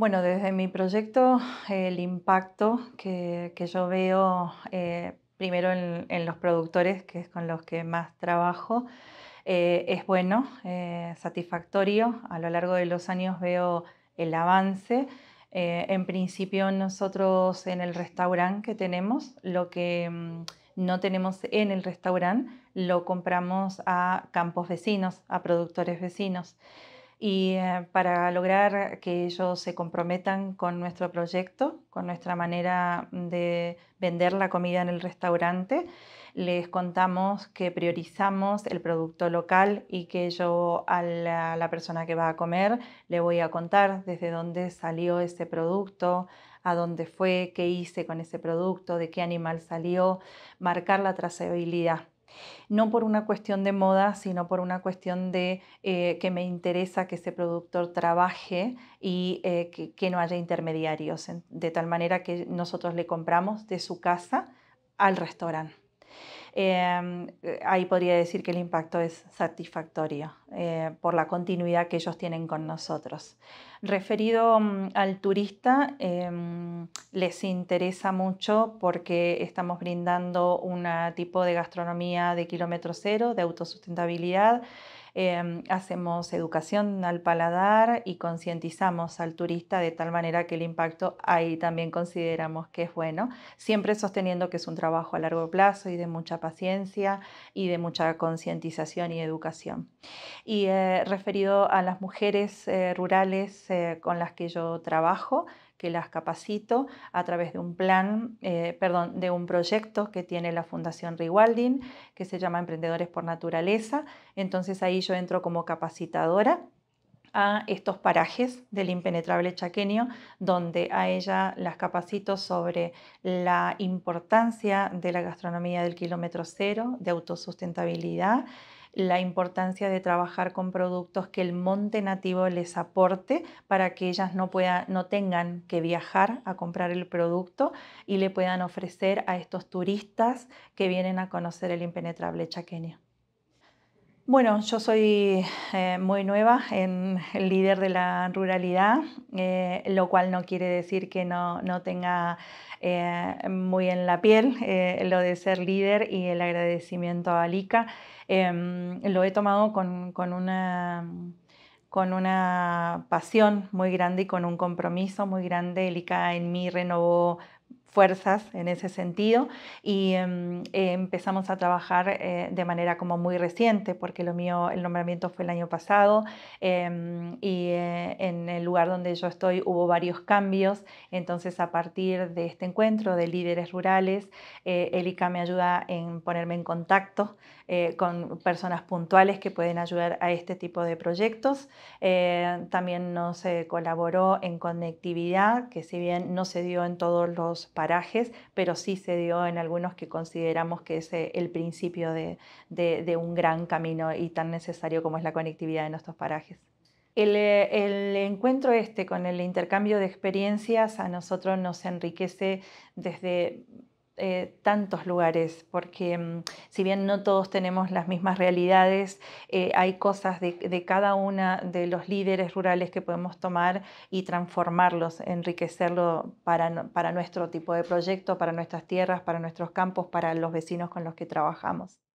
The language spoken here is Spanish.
Bueno, desde mi proyecto, el impacto que, yo veo eh, primero en, los productores, que es con los que más trabajo, eh, es bueno, eh, satisfactorio. A lo largo de los años veo el avance. en principio nosotros en el restaurante que tenemos, lo que mm, no tenemos en el restaurante, lo compramos a campos vecinos, a productores vecinos y eh, para lograr que ellos se comprometan con nuestro proyecto, con nuestra manera de vender la comida en el restaurante, les contamos que priorizamos el producto local y que yo a la, a la persona que va a comer le voy a contar desde dónde salió ese producto, a dónde fue, qué hice con ese producto, de qué animal salió, marcar la trazabilidad no por una cuestión de moda, sino por una cuestión de eh, que me interesa que ese productor trabaje y eh, que no haya intermediarios, de tal manera que nosotros le compramos de su casa al restaurante. Em, eh, ahí podría decir que el impacto es satisfactorio eh, por la continuidad que ellos tienen con nosotros. Referido mm, al turista, em, les interesa mucho porque estamos brindando un tipo de gastronomía de kilómetro cero, de autosustentabilidad. Em, hacemos educación al paladar y concientizamos al turista de tal manera que el impacto ahí también consideramos que es bueno, siempre sosteniendo que es un trabajo a largo plazo y de mucha paciencia y de mucha concientización y educación. Y eh, referido a las mujeres eh, rurales eh, con las que yo trabajo, que las capacito a través de un plan, eh, perdón, de un proyecto que tiene la Fundación Rewalding, que se llama Emprendedores por Naturaleza. Entonces ahí yo entro como capacitadora a estos parajes del impenetrable chaqueño, donde a ella las capacito sobre la importancia de la gastronomía del kilómetro cero, de autosustentabilidad la importancia de trabajar con productos que el monte nativo les aporte para que ellas no, puedan, no tengan que viajar a comprar el producto y le puedan ofrecer a estos turistas que vienen a conocer el impenetrable chaqueño. Bueno, yo soy eh, muy nueva en el líder de la ruralidad, eh, lo cual no quiere decir que no, tenga eh, muy en la piel lo de ser líder y el agradecimiento a Alica. Em, lo he tomado con, una con una pasión muy grande y con un compromiso muy grande. LICA en mí renovó fuerzas en ese sentido y em, empezamos a trabajar eh, de manera como muy reciente porque lo mío el nombramiento fue el año pasado em, y eh, en el lugar donde yo estoy hubo varios cambios entonces a partir de este encuentro de líderes rurales el eh, ICA me ayuda en ponerme en contacto con personas puntuales que pueden ayudar a este tipo de proyectos también nos colaboró en conectividad que si bien no se dio en todos los parajes, pero sí se dio en algunos que consideramos que es eh, el principio de, un gran camino y tan necesario como es la conectividad de nuestros parajes. El, eh, el, encuentro este con el intercambio de experiencias a nosotros nos enriquece desde eh, tantos lugares, porque mm, si bien no todos tenemos las mismas realidades, eh, hay cosas de, cada una de los líderes rurales que podemos tomar y transformarlos, enriquecerlo para nuestro tipo de proyecto, para nuestras tierras, para nuestros campos, para los vecinos con los que trabajamos.